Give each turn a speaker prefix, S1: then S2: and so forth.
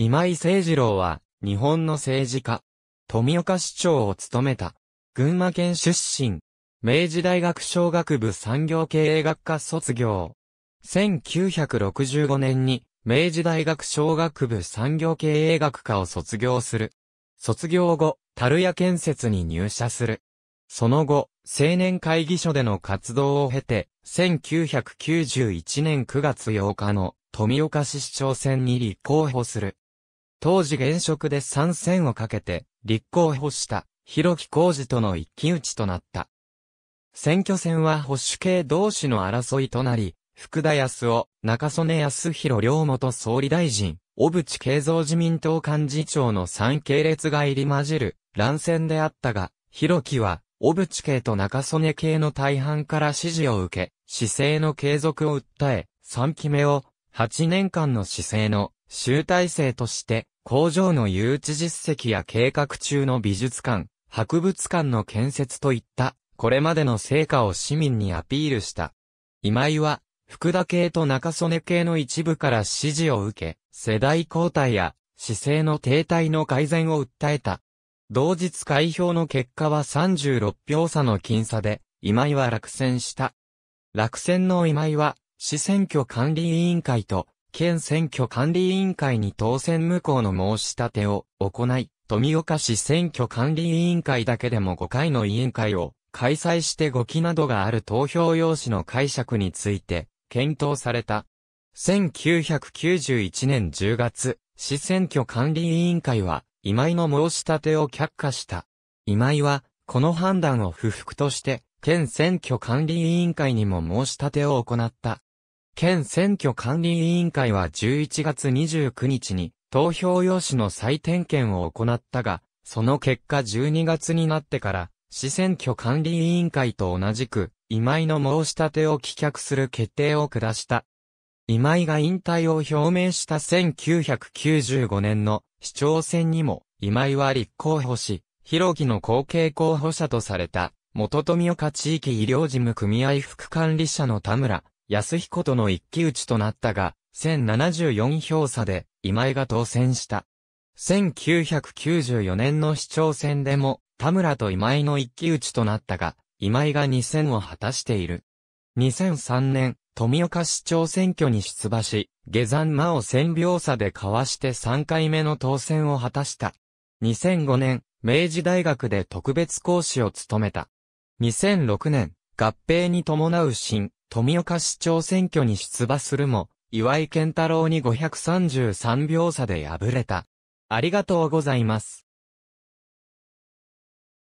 S1: 今井誠二郎は、日本の政治家。富岡市長を務めた。群馬県出身。明治大学商学部産業経営学科卒業。1965年に、明治大学商学部産業経営学科を卒業する。卒業後、樽屋建設に入社する。その後、青年会議所での活動を経て、1991年9月8日の富岡市市長選に立候補する。当時現職で参戦をかけて、立候補した、広木浩二との一騎打ちとなった。選挙戦は保守系同士の争いとなり、福田康夫、中曽根康弘両元総理大臣、小渕慶三自民党幹事長の三系列が入り混じる乱戦であったが、広木は、小渕系と中曽根系の大半から支持を受け、姿勢の継続を訴え、三期目を、8年間の姿勢の集大成として、工場の誘致実績や計画中の美術館、博物館の建設といった、これまでの成果を市民にアピールした。今井は、福田系と中曽根系の一部から支持を受け、世代交代や姿勢の停滞の改善を訴えた。同日開票の結果は36票差の僅差で、今井は落選した。落選の今井は、市選挙管理委員会と県選挙管理委員会に当選無効の申し立てを行い、富岡市選挙管理委員会だけでも5回の委員会を開催して5記などがある投票用紙の解釈について検討された。1991年10月、市選挙管理委員会は今井の申し立てを却下した。今井は、この判断を不服として、県選挙管理委員会にも申し立てを行った。県選挙管理委員会は11月29日に投票用紙の再点検を行ったが、その結果12月になってから、市選挙管理委員会と同じく、今井の申し立てを棄却する決定を下した。今井が引退を表明した1995年の市長選にも、今井は立候補し、広木の後継候補者とされた、元富岡地域医療事務組合副管理者の田村安彦との一騎打ちとなったが、1074票差で今井が当選した。1994年の市長選でも田村と今井の一騎打ちとなったが、今井が2選を果たしている。2003年、富岡市長選挙に出馬し、下山魔を千秒差で交わして3回目の当選を果たした。2005年、明治大学で特別講師を務めた。2006年、合併に伴う新、富岡市長選挙に出馬するも、岩井健太郎に533票差で敗れた。ありがとうございます。